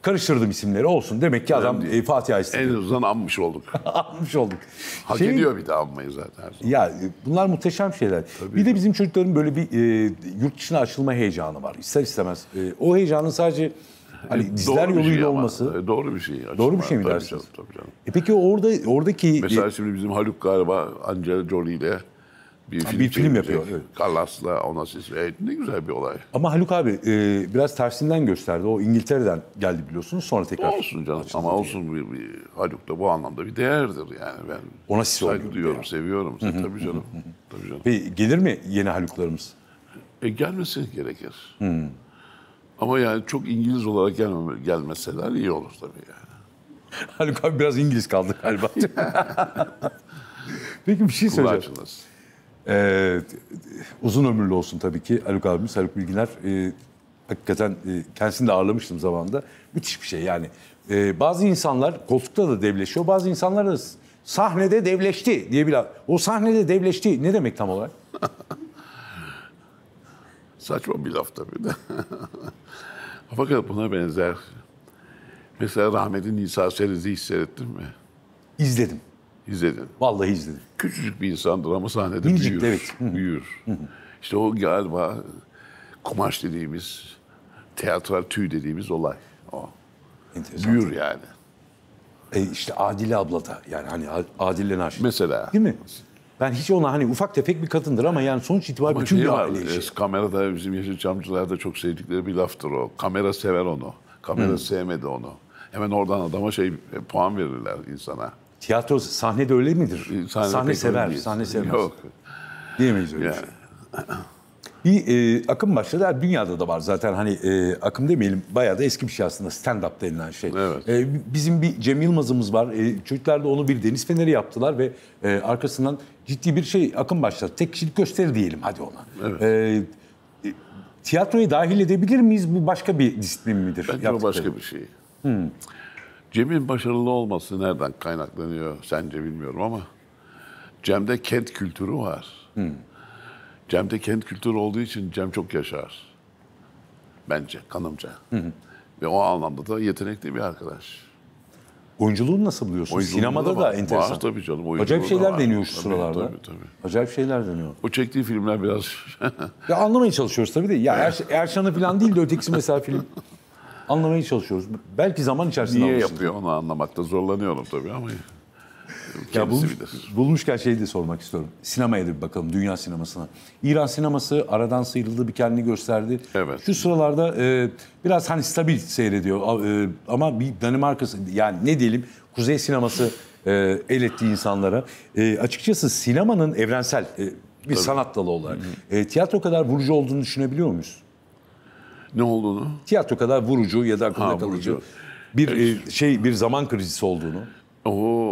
Karıştırdım isimleri olsun. Demek ki adam e, Fatiha istedi. En azından anmış olduk. (laughs) anmış olduk. Hak şey, ediyor bir de anmayı zaten. Ya e, bunlar muhteşem şeyler. Tabii bir de bizim çocukların böyle bir e, yurt dışına açılma heyecanı var. İster istemez. E, o heyecanın sadece Hani dizler e, doğru yoluyla şey ama, olması. E, doğru bir şey. Açıklar. Doğru bir şey mi tabii dersiniz? Canım, tabii canım. E peki orada oradaki... Mesela şimdi bizim Haluk galiba Angela Jolie ile bir film, bir film yapıyor. Evet. Carlos'la ona siz evet, ne güzel bir olay. Ama Haluk abi e, biraz tersinden gösterdi. O İngiltere'den geldi biliyorsunuz sonra tekrar. Olsun canım ama diye. olsun bir, bir Haluk da bu anlamda bir değerdir yani ben. Ona siz saygı duyuyorum, yani. seviyorum. Hı -hı. Tabii canım. Hı Tabii canım. Peki, gelir mi yeni Haluklarımız? E, gelmesi gerekir. Hı. Ama yani çok İngiliz olarak gelme, gelmeseler iyi olur tabii yani. Haluk abi biraz İngiliz kaldı galiba. (laughs) Peki bir şey söyleyeceğim. Ee, uzun ömürlü olsun tabii ki Haluk abimiz, Haluk Bilginer. E, hakikaten e, kendisini de ağırlamıştım zamanında. Müthiş bir şey yani. E, bazı insanlar koltukta da devleşiyor, bazı insanlar da sahnede devleşti diye bir O sahnede devleşti ne demek tam olarak? (laughs) Saçma bir laf tabii de. (laughs) Fakat buna benzer. Mesela rahmetli Nisa Seriz'i hiç mi? İzledim. İzledin. Vallahi izledim. Küçücük bir insandır ama sahnede Minicik, büyür. Evet. Büyür. İşte o galiba kumaş dediğimiz, teatral tüy dediğimiz olay. O. Enteresan. Büyür yani. E işte Adile abla da yani hani Adile Naşit. Mesela. Değil mi? Ben hiç ona hani ufak tefek bir kadındır ama yani sonuç itibariyle ama bütün şey bir var, aile işi. E, kamerada bizim Yeşilçamcılar da çok sevdikleri bir laftır o. Kamera sever onu. Kamera Hı. sevmedi onu. Hemen oradan adama şey e, puan verirler insana. Tiyatro de öyle midir? Ee, sahne, sahne sever, sahne sevmez. Yok. Diyemeyiz öyle Bir şey. e, akım başladı. Dünyada da var zaten hani e, akım demeyelim bayağı da eski bir şey aslında stand-up denilen şey. Evet. E, bizim bir Cem Yılmaz'ımız var. E, çocuklar da onu bir deniz feneri yaptılar ve e, arkasından ciddi bir şey akım başladı. Tek kişilik gösteri diyelim hadi ona. Evet. E, e tiyatroya dahil edebilir miyiz? Bu başka bir disiplin midir? Bence o başka bir şey. Hmm. Cem'in başarılı olması nereden kaynaklanıyor sence bilmiyorum ama Cem'de kent kültürü var. Hmm. Cem'de kent kültürü olduğu için Cem çok yaşar. Bence, kanımca. Hmm. Ve o anlamda da yetenekli bir arkadaş. Oyunculuğunu nasıl buluyorsun? Oyunculuğu Sinemada da, da enteresan. Var tabii canım. Acayip şeyler deniyor şu sıralarda. Tabii, tabii. Acayip şeyler deniyor. O çektiği filmler biraz... ya anlamaya çalışıyoruz tabii de. Ya er, Erşan'ı falan değil de ötekisi mesela film (laughs) anlamaya çalışıyoruz. Belki zaman içerisinde Niye almışız. yapıyor onu anlamakta zorlanıyorum tabii ama ya bulmuş, bilir. bulmuşken şey de sormak istiyorum. Sinemaya da bir bakalım, dünya sinemasına. İran sineması aradan sıyrıldı, bir kendini gösterdi. Evet. Şu sıralarda e, biraz hani stabil seyrediyor e, ama bir Danimarkası yani ne diyelim Kuzey sineması e, el etti insanlara. E, açıkçası sinemanın evrensel e, bir Tabii. sanat dalı olarak Hı -hı. e, tiyatro kadar vurucu olduğunu düşünebiliyor muyuz? Ne olduğunu? Tiyatro kadar vurucu ya da aklında kalıcı. Bir evet. E, şey bir zaman krizisi olduğunu. O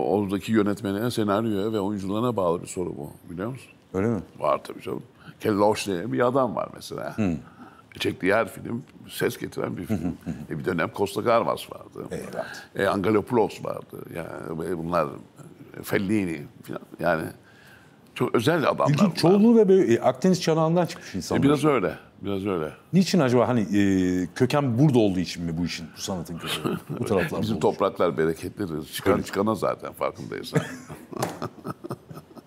oradaki yönetmene, senaryoya ve oyuncularına bağlı bir soru bu biliyor musun? Öyle mi? Var tabii canım. Kelloş diye bir adam var mesela. Hmm. Çektiği her film ses getiren bir film. e bir dönem Costa Gavras vardı. Evet. E, Angelopoulos vardı. Yani e, bunlar Fellini falan. Yani çok özel adamlar. Çünkü çoğunluğu ve böyle, Akdeniz çanağından çıkmış insanlar. E biraz öyle. Biraz öyle. Niçin acaba hani e, köken burada olduğu için mi bu işin, bu sanatın kökeni? Bu taraflarda (laughs) Bizim topraklar bereketlidir. Çıkan Öyle. çıkana zaten farkındayız. (laughs)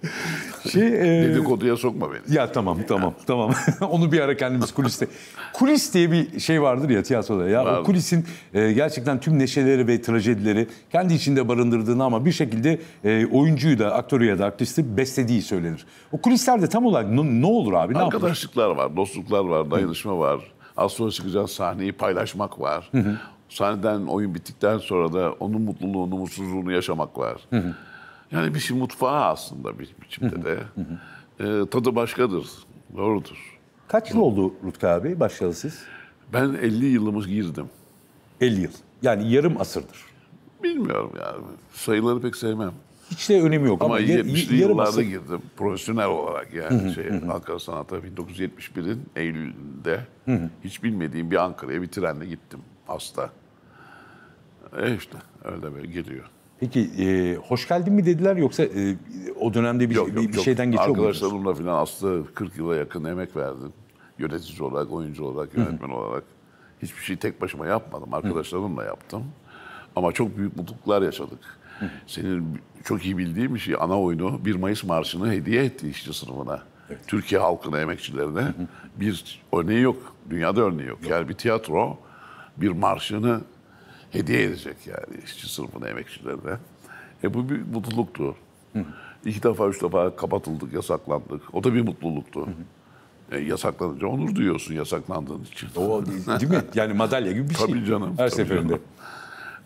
(laughs) Şey, e... Dedikoduya sokma beni. Ya tamam tamam tamam. (laughs) Onu bir ara kendimiz kuliste. Kulis diye bir şey vardır ya tiyatroda. Ya o kulisin e, gerçekten tüm neşeleri ve trajedileri kendi içinde barındırdığını ama bir şekilde e, oyuncuyu da aktörü ya da aktristi beslediği söylenir. O kulislerde tam olarak ne, ne olur abi? Ne Arkadaşlıklar yapılır? var, dostluklar var, dayanışma Hı. var. Az sonra çıkacağız sahneyi paylaşmak var. Hı hı. Sahneden oyun bittikten sonra da onun mutluluğunu, mutsuzluğunu yaşamak var. Hı hı. Yani bir şey mutfağı aslında bir biçimde de. e, tadı başkadır. Doğrudur. Kaç yıl oldu Rutku abi başladı siz? Ben 50 yılımız girdim. 50 yıl. Yani yarım asırdır. Bilmiyorum yani. Sayıları pek sevmem. Hiç de önemi yok. Ama, ama 70'li yıllarda asır. girdim. Profesyonel olarak yani. şey, hı. Ankara Sanat'a 1971'in Eylül'de hiç bilmediğim bir Ankara'ya bir trenle gittim. asla. E işte öyle böyle geliyor. Peki e, hoş geldin mi dediler yoksa e, o dönemde bir, yok, şey- yok, bir, bir yok. şeyden geçiyor muydu? Arkadaşlarımla falan aslında 40 yıla yakın emek verdim. Yönetici olarak, oyuncu olarak, yönetmen hı olarak. Hiçbir şey tek başıma yapmadım. Arkadaşlarımla hı yaptım. Ama çok büyük mutluluklar yaşadık. hı Senin çok iyi bildiğin bir şey ana oyunu 1 Mayıs Marşı'nı hediye etti işçi sınıfına. Evet. Türkiye halkına, emekçilerine hı bir örneği yok. Dünyada örneği yok. yok. Yani bir tiyatro bir marşını hediye edecek yani işçi sınıfına, emekçilerine. E bu bir mutluluktu. Hı. İki defa, üç defa kapatıldık, yasaklandık. O da bir mutluluktu. Hı E, yasaklanınca onur duyuyorsun yasaklandığın için. O değil mi? Yani madalya gibi bir tabii şey. Tabii canım. Her tabii seferinde.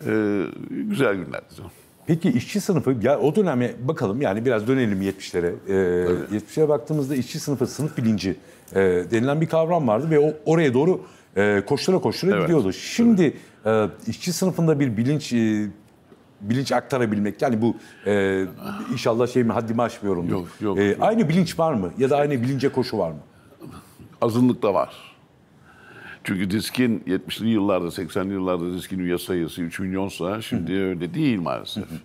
Canım. E, güzel günlerdi canım. Peki işçi sınıfı, ya o döneme bakalım yani biraz dönelim 70'lere. Ee, 70'lere baktığımızda işçi sınıfı, sınıf bilinci e, denilen bir kavram vardı ve o oraya doğru e, koştura koştura evet. gidiyordu. Şimdi evet e, işçi sınıfında bir bilinç e, bilinç aktarabilmek. Yani bu e, inşallah şeyimi haddimi aşmıyorum. Yok, yok, e, yok. Aynı bilinç var mı? Ya da aynı bilince koşu var mı? Azınlıkta var. Çünkü diskin 70'li yıllarda, 80'li yıllarda diskin üye sayısı 3 milyonsa şimdi Hı-hı. öyle değil maalesef. Hı-hı.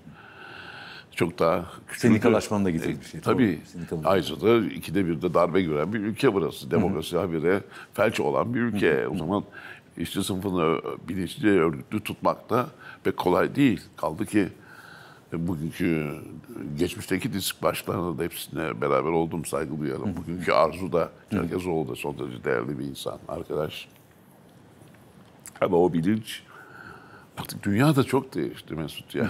Çok daha küçük. Sendikalaşmanın da getirdiği bir e, şey. tabii. Ayrıca da ikide bir de darbe gören bir ülke burası. Demokrasi Hı-hı. habire felç olan bir ülke. Hı-hı. O zaman işçi sınıfını bilinçli örgütlü tutmak da pek kolay değil. Kaldı ki e, bugünkü geçmişteki disk başlarına da hepsine beraber oldum saygı duyarım. Bugünkü Arzu da Çerkezoğlu da son derece değerli bir insan, arkadaş. Ama o bilinç artık dünya da çok değişti Mesut yani.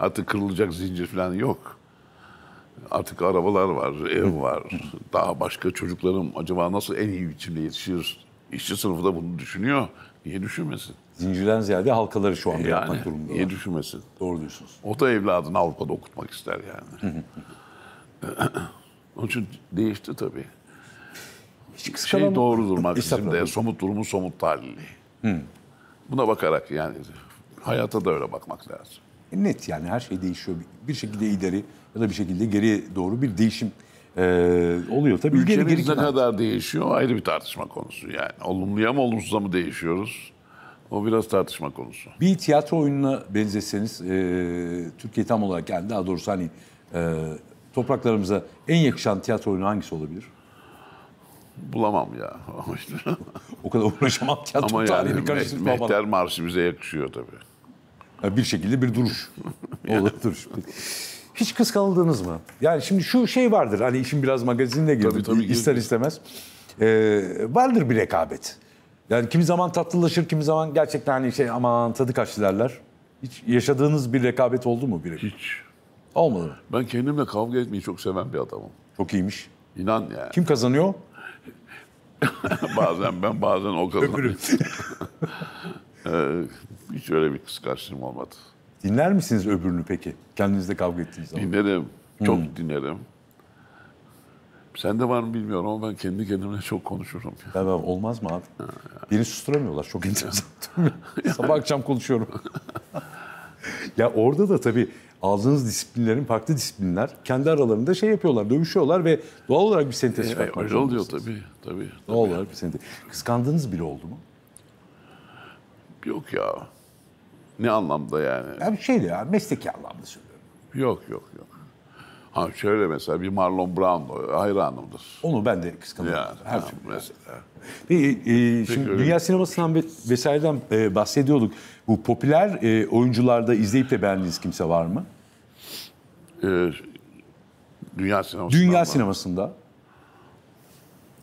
Artık kırılacak zincir falan yok. Artık arabalar var, ev var. Daha başka çocuklarım acaba nasıl en iyi biçimde yetişir İşçi sınıfı da bunu düşünüyor. Niye düşünmesin? Zincirden ziyade halkaları şu anda yani, yapmak durumunda. Niye düşünmesin? Doğru diyorsunuz. O da evladını Avrupa'da okutmak ister yani. (clears throat) Onun için değişti tabii. Hiç şey mı? doğrudur Marksizm'de somut durumu somut tahlili. Hmm. Buna bakarak yani hayata da öyle bakmak lazım. E, net yani her şey değişiyor. Bir şekilde ileri ya da bir şekilde geriye doğru bir değişim ee, oluyor tabii. Ülkemiz ne kadar değişiyor ayrı bir tartışma konusu yani. Olumluya mı olumsuza mı değişiyoruz? O biraz tartışma konusu. Bir tiyatro oyununa benzeseniz e, Türkiye tam olarak yani daha doğrusu hani e, topraklarımıza en yakışan tiyatro oyunu hangisi olabilir? Bulamam ya. (laughs) o kadar uğraşamam tiyatro Ama tarihini yani, karıştırma Mehter Marşı bize yakışıyor tabii. Yani bir şekilde bir duruş. (laughs) Olur duruş. Hiç kıskanıldınız mı? Yani şimdi şu şey vardır hani işin biraz magazinine girdi tabii, tabii, ister girdi. istemez. Ee, vardır bir rekabet. Yani kimi zaman tatlılaşır, kimi zaman gerçekten hani şey aman tadı kaçtı derler. Hiç yaşadığınız bir rekabet oldu mu bir rekabet? Hiç. Olmadı mı? Ben kendimle kavga etmeyi çok seven bir adamım. Çok iyiymiş. İnan ya. Yani. Kim kazanıyor? (laughs) bazen ben, bazen o kazanıyor. Öbürü. (laughs) ee, hiç öyle bir kıskançlığım olmadı. Dinler misiniz öbürünü peki? Kendinizle kavga ettiğiniz zaman. Dinlerim. Hmm. Çok hmm. dinlerim. Sende var mı bilmiyorum ama ben kendi kendimle çok konuşurum. Ya. Ya, olmaz mı abi? Beni susturamıyorlar. Çok enteresan. (laughs) Sabah akşam konuşuyorum. (laughs) ya orada da tabii aldığınız disiplinlerin farklı disiplinler kendi aralarında şey yapıyorlar, dövüşüyorlar ve doğal olarak bir sentez e, var. Öyle oluyor tabii, tabii, tabii. Doğal olarak bir sentez. Kıskandığınız biri oldu mu? Yok ya. Ne anlamda yani? Yani şeyde ya şey mesleki anlamda söylüyorum. Yok yok yok. Ha şöyle mesela bir Marlon Brando hayranımdır. Onu ben de kıskanıyorum. Yani, Her türlü. Mesela. Peki, e, şimdi öyle. dünya şey. sinemasından ve, vesaireden e, bahsediyorduk. Bu popüler e, oyuncularda izleyip de beğendiğiniz kimse var mı? E, dünya sinemasında. Dünya mı? sinemasında.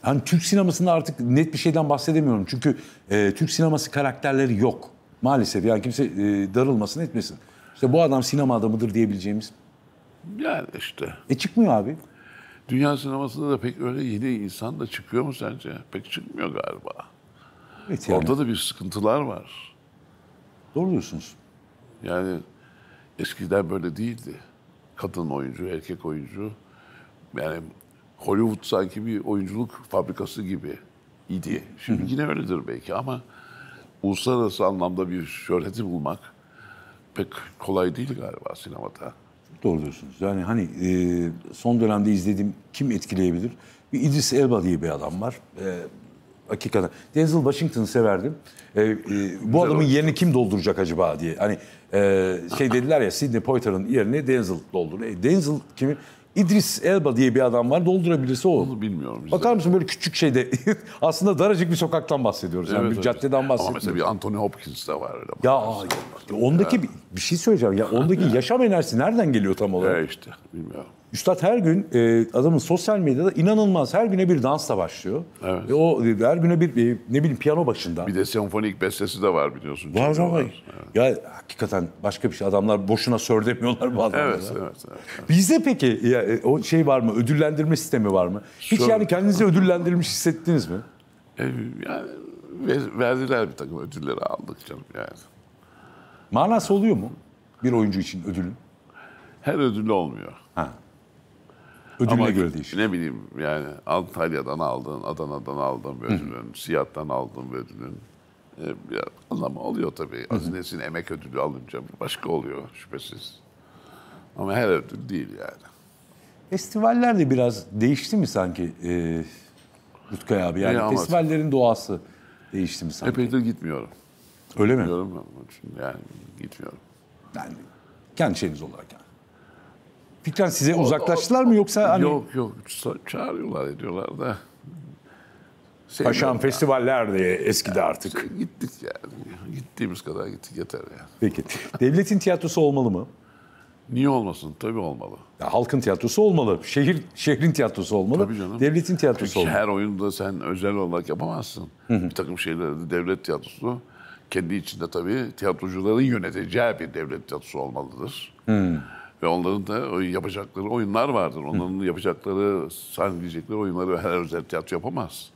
Hani Türk sinemasında artık net bir şeyden bahsedemiyorum. Çünkü e, Türk sineması karakterleri yok. Maalesef yani kimse e, darılmasın etmesin. İşte bu adam sinema adamıdır diyebileceğimiz. Yani işte. E çıkmıyor abi. Dünya sinemasında da pek öyle yeni insan da çıkıyor mu sence? Pek çıkmıyor galiba. Evet yani. Orada da bir sıkıntılar var. Doğru diyorsunuz. Yani eskiden böyle değildi. Kadın oyuncu, erkek oyuncu. Yani Hollywood sanki bir oyunculuk fabrikası gibi idi. Şimdi yine öyledir belki ama uluslararası anlamda bir şöhreti bulmak pek kolay değil galiba sinemada. Doğru diyorsunuz. Yani hani e, son dönemde izlediğim kim etkileyebilir? Bir İdris Elba diye bir adam var. E, hakikaten. Denzel Washington'ı severdim. E, e, bu adamın yerini kim dolduracak acaba diye. Hani e, şey dediler ya Sidney Poitier'ın yerini Denzel dolduruyor. E, Denzel kimi? İdris Elba diye bir adam var. Doldurabilirse o. Onu bilmiyorum. Işte. Bakar mısın böyle küçük şeyde. (laughs) aslında daracık bir sokaktan bahsediyoruz. Yani bir evet. caddeden bahsediyoruz. Ama mesela bir Anthony Hopkins de var. Öyle ya, ya, ondaki ya. Bir, bir şey söyleyeceğim. Ya ondaki (laughs) yaşam enerjisi nereden geliyor tam olarak? Ya işte bilmiyorum. Üstad her gün e, adamın sosyal medyada inanılmaz her güne bir dansla başlıyor. Evet. Ve o e, her güne bir e, ne bileyim piyano başında. Bir de senfonik bestesi de var biliyorsun. Var var. var. Evet. Ya hakikaten başka bir şey. Adamlar boşuna sör demiyorlar bazen. Evet, evet, evet, evet. Bizde peki ya, e, o şey var mı? Ödüllendirme sistemi var mı? Hiç sör... yani kendinizi ödüllendirilmiş hissettiniz mi? E, yani verdiler bir takım ödülleri aldık canım yani. Manası oluyor mu? Bir oyuncu için ödülün. Her ödül olmuyor. Ha. Ödülüne Ama göre değişir. Ne bileyim yani Antalya'dan aldın, Adana'dan aldın bir ödülün, Siyah'tan aldın bir ödülün. E, ya, anlamı oluyor tabii. Hazinesinin emek ödülü alınca başka oluyor şüphesiz. Ama her ödül değil yani. Festivaller de biraz değişti mi sanki e, Rutkay abi? Yani Eyvallah. festivallerin doğası değişti mi sanki? Epeydir gitmiyorum. Öyle mi? Gitmiyorum. Yani gitmiyorum. Yani kendi şeyiniz olarak yani. Fikran size uzaklaştılar mı yoksa hani... Yok yok çağırıyorlar ediyorlar da. Paşam festivaller de eskidi yani, artık. Şey, gittik yani. Gittiğimiz kadar gittik yeter yani. Peki. Devletin tiyatrosu olmalı mı? Niye olmasın? Tabii olmalı. Ya, halkın tiyatrosu olmalı. Şehir şehrin tiyatrosu olmalı. Tabii canım. Devletin tiyatrosu Peki, olmalı. Her oyunda sen özel olarak yapamazsın. Hı hı. Bir takım şeylerde devlet tiyatrosu kendi içinde tabii tiyatrocuların yöneteceği bir devlet tiyatrosu olmalıdır. Hı. Ve onların da yapacakları oyunlar vardır. Onların Hı. yapacakları, sergileyecekleri oyunları her özel tiyatro yapamaz.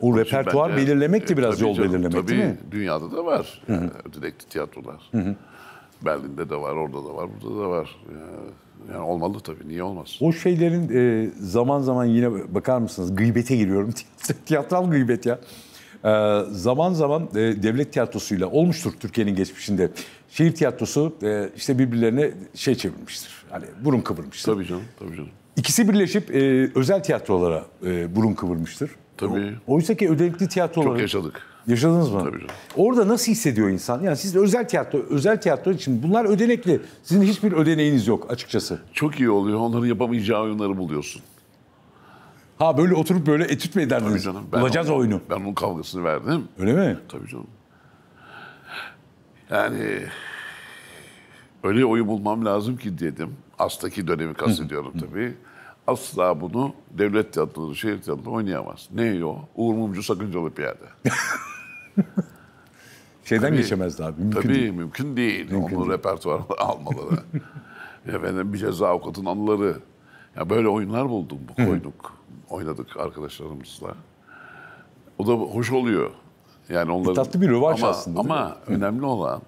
O Onun repertuar belirlemek de e, biraz yol canım, belirlemek tabii, değil mi? Dünyada da var. Hı Yani, e, tiyatrolar. Hı -hı. Berlin'de de var, orada da var, burada da var. E, yani olmalı tabii, niye olmaz? O şeylerin e, zaman zaman yine bakar mısınız? Gıybete giriyorum. (laughs) Tiyatral gıybet ya. Ee, zaman zaman e, devlet tiyatrosuyla olmuştur Türkiye'nin geçmişinde. Şehir tiyatrosu e, işte birbirlerine şey çevirmiştir. Hani burun kıvırmıştır. Tabii canım, tabii canım. İkisi birleşip e, özel tiyatrolara burun kıvırmıştır. Tabii. Oysa ki ödenekli tiyatroları... Çok yaşadık. Yaşadınız mı? Tabii canım. Orada nasıl hissediyor insan? Yani siz özel tiyatro, özel tiyatro için bunlar ödenekli. Sizin hiçbir ödeneğiniz yok açıkçası. Çok iyi oluyor. Onların yapamayacağı oyunları buluyorsun. Ha böyle oturup böyle etüt mü ederdiniz? Tabii canım. Bulacağız onun, oyunu. Ben onun kavgasını verdim. Öyle mi? Tabii canım. Yani öyle oyu bulmam lazım ki dedim. Aslaki dönemi kastediyorum tabii. Asla bunu devlet tiyatroları, şehir tiyatroları oynayamaz. Neydi o? Uğur Mumcu sakıncalı bir yerde. (laughs) Şeyden tabii, geçemezdi abi. Mümkün tabii değil. mümkün değil. Mümkün Onu repertuar (laughs) almaları. (laughs) Efendim bir ceza avukatın anıları. Ya böyle oyunlar buldum bu koyduk oynadık arkadaşlarımızla. O da hoş oluyor. Yani onların, bir tatlı bir rövanş aslında. Ama önemli olan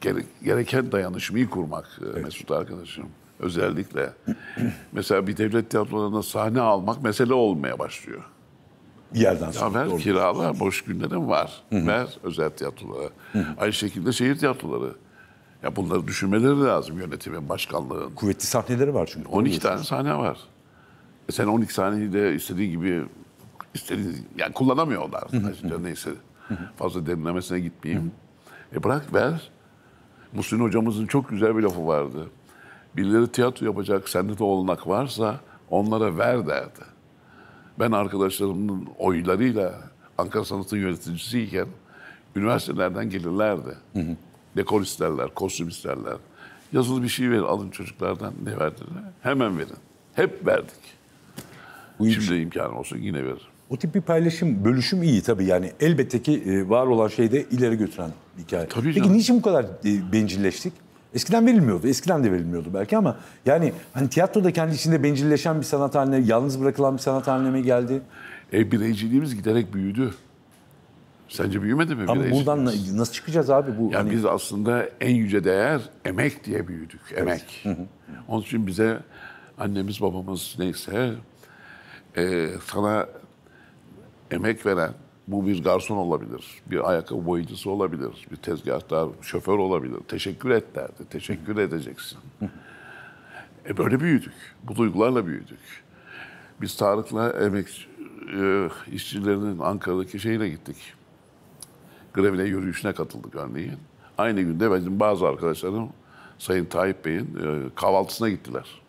gere, gereken dayanışmayı kurmak e, evet. Mesut arkadaşım. Özellikle. (clears throat) mesela bir devlet tiyatrolarında sahne almak mesele olmaya başlıyor. yerden sonra. Ya ver doğru. boş günlerim var. Ver özel tiyatrolara. Aynı şekilde şehir tiyatroları. Ya bunları düşünmeleri lazım yönetimin, başkanlığın. Kuvvetli sahneleri var çünkü. 12 tane sahne var sen 12 saniyeyi de istediği gibi istediğin yani kullanamıyorlar. işte neyse fazla derinlemesine gitmeyeyim. e bırak ver. Musin hocamızın çok güzel bir lafı vardı. Birileri tiyatro yapacak sende de olanak varsa onlara ver derdi. Ben arkadaşlarımın oylarıyla Ankara Sanat'ın yöneticisiyken üniversitelerden gelirlerdi. Dekor isterler, kostüm isterler. Yazılı bir şey verin, alın çocuklardan ne verdiler? Hemen verin. Hep verdik. Uymuş. Şimdi şey imkanım olsun yine veririm. O tip bir paylaşım, bölüşüm iyi tabii yani. Elbette ki e, var olan şeyde ileri götüren hikaye. Tabii Peki canım. niçin bu kadar e, bencilleştik? Eskiden verilmiyordu. Eskiden de verilmiyordu belki ama yani hani tiyatroda kendi içinde bencilleşen bir sanat haline, yalnız bırakılan bir sanat haline mi geldi? E bireyciliğimiz giderek büyüdü. Sence büyümedi mi? Ama buradan nasıl çıkacağız abi bu? Yani hani... biz aslında en yüce değer emek diye büyüdük. Emek. Evet. Onun için bize annemiz babamız neyse e, sana emek veren, bu bir garson olabilir, bir ayakkabı boyacısı olabilir, bir tezgahtar, şoför olabilir. Teşekkür et derdi. Teşekkür edeceksin. e böyle büyüdük. Bu duygularla büyüdük. Biz Tarık'la emek e, işçilerinin Ankara'daki şeyine gittik. Grevine yürüyüşüne katıldık örneğin. Aynı günde benim bazı arkadaşlarım Sayın Tayyip Bey'in e, kahvaltısına gittiler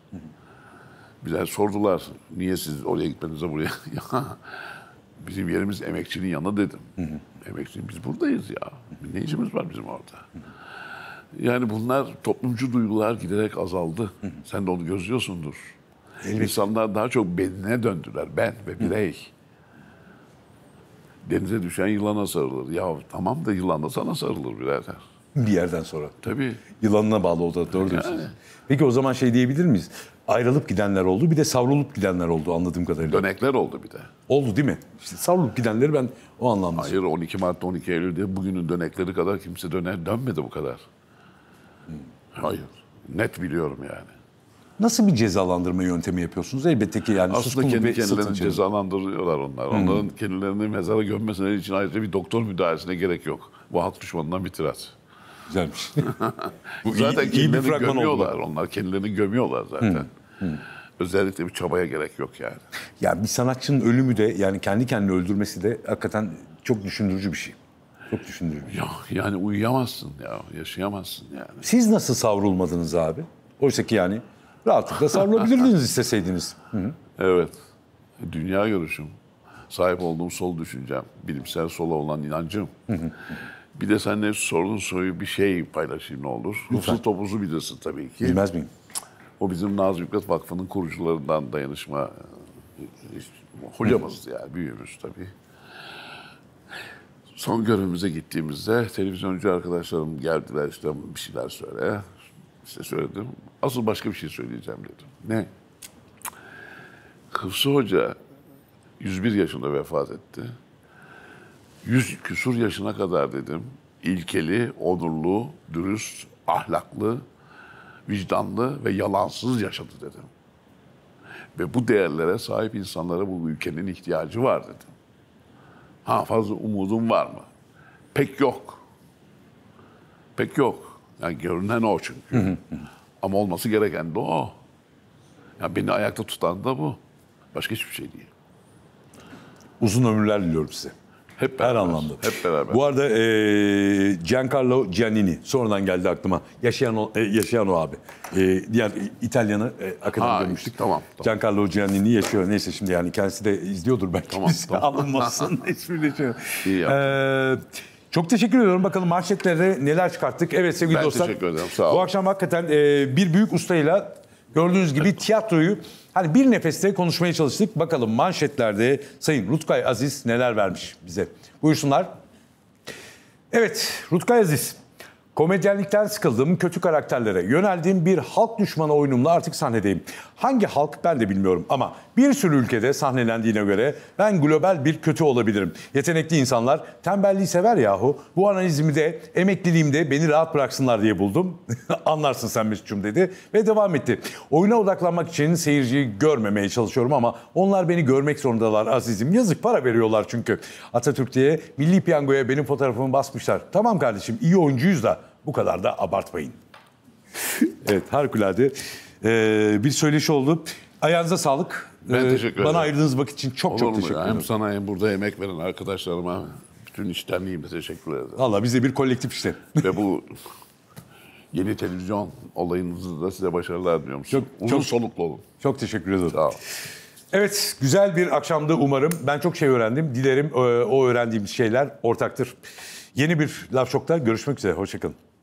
bize sordular. Niye siz oraya gitmenize buraya? (laughs) ya bizim yerimiz emekçinin yanı dedim. Hı Emekçinin biz buradayız ya. Ne işimiz var bizim orada? Yani bunlar toplumcu duygular giderek azaldı. Sen de onu gözlüyorsundur. Elbette. İnsanlar daha çok benine döndüler. Ben ve birey. Denize düşen yılana sarılır. Ya tamam da yılan da sana sarılır birader. Bir yerden sonra. Tabii. Yılanına bağlı o doğru yani. diyorsunuz. Peki o zaman şey diyebilir miyiz? ayrılıp gidenler oldu. Bir de savrulup gidenler oldu anladığım kadarıyla. Dönekler oldu bir de. Oldu değil mi? İşte savrulup gidenleri ben o anlamda... Hayır 12 Mart 12 Eylül diye bugünün dönekleri kadar kimse döner dönmedi bu kadar. Hmm. Hayır. Net biliyorum yani. Nasıl bir cezalandırma yöntemi yapıyorsunuz? Elbette ki yani Aslında kendi kendilerini cezalandırıyorlar onlar. Hmm. Onların kendilerini mezara gömmesine için ayrıca bir doktor müdahalesine gerek yok. Bu halk düşmanından bir tirat. Güzelmiş. (laughs) Bu zaten iyi, iyi bir gömüyorlar oldu. onlar. Kendilerini gömüyorlar zaten. Hı. Hı. Özellikle bir çabaya gerek yok yani. Ya bir sanatçının ölümü de yani kendi kendini öldürmesi de hakikaten çok düşündürücü bir şey. Çok düşündürücü. Şey. Ya yani uyuyamazsın ya, yaşayamazsın yani. Siz nasıl savrulmadınız abi? Oysa ki yani rahatlıkla savrulabilirdiniz (laughs) isteseydiniz. Hı -hı. Evet. Dünya görüşüm, sahip olduğum sol düşüncem, bilimsel sola olan inancım. Hı bir de seninle sorun soyu bir şey paylaşayım ne olur. Lütfen. Hufsu Topuz'u bilirsin tabii ki. Bilmez miyim? O bizim Nazım Hikmet Vakfı'nın kurucularından dayanışma e, hocamız yani büyüğümüz tabii. Son görevimize gittiğimizde televizyoncu arkadaşlarım geldiler işte bir şeyler söyle. İşte söyledim. Asıl başka bir şey söyleyeceğim dedim. Ne? Hıfzı Hoca 101 yaşında vefat etti. Yüz küsur yaşına kadar dedim. İlkeli, onurlu, dürüst, ahlaklı, vicdanlı ve yalansız yaşadı dedim. Ve bu değerlere sahip insanlara bu ülkenin ihtiyacı var dedim. Ha fazla umudum var mı? Pek yok. Pek yok. Yani görünen o çünkü. Ama olması gereken de o. Yani beni ayakta tutan da bu. Başka hiçbir şey değil. Uzun ömürler diliyorum size. Hep her anlamda. Hep beraber. Bu arada e, Giancarlo Giannini sonradan geldi aklıma. Yaşayan o, e, yaşayan o abi. E, diğer İtalyan'ı e, akademi görmüştük. Tamam, tamam. Giancarlo Giannini yaşıyor. Neyse şimdi yani kendisi de izliyordur belki. Tamam, tamam. Alınmasın. (laughs) İsmini yaşıyor. çok teşekkür ediyorum. Bakalım manşetlerde neler çıkarttık. Evet sevgili ben dostlar. Ben teşekkür ederim. Sağ olun. Bu akşam hakikaten e, bir büyük ustayla gördüğünüz gibi tiyatroyu Hani bir nefeste konuşmaya çalıştık. Bakalım manşetlerde Sayın Rutkay Aziz neler vermiş bize. Buyursunlar. Evet, Rutkay Aziz Komedyenlikten sıkıldım, kötü karakterlere yöneldiğim bir halk düşmanı oyunumla artık sahnedeyim. Hangi halk ben de bilmiyorum ama bir sürü ülkede sahnelendiğine göre ben global bir kötü olabilirim. Yetenekli insanlar tembelliği sever yahu. Bu analizimi de emekliliğimde beni rahat bıraksınlar diye buldum. (laughs) Anlarsın sen Mesut'cum dedi ve devam etti. Oyuna odaklanmak için seyirciyi görmemeye çalışıyorum ama onlar beni görmek zorundalar azizim. Yazık para veriyorlar çünkü. Atatürk diye milli piyangoya benim fotoğrafımı basmışlar. Tamam kardeşim iyi oyuncuyuz da bu kadar da abartmayın. (laughs) evet harikulade. Ee, bir söyleşi oldu. Ayağınıza sağlık. Ben ee, teşekkür ederim. Bana ayırdığınız vakit için çok Olur çok teşekkür ederim. Hem sana hem burada emek veren arkadaşlarıma bütün iştenliğime teşekkür ederim. Valla bize bir kolektif işte. Ve bu yeni televizyon olayınızda da size başarılar diliyorum. Çok, Uzun çok, soluklu olun. Çok teşekkür ederim. Sağ olun. Evet, güzel bir akşamdı umarım. Ben çok şey öğrendim. Dilerim e, o öğrendiğim şeyler ortaktır. Yeni bir Laf Şok'ta görüşmek üzere. Hoşçakalın.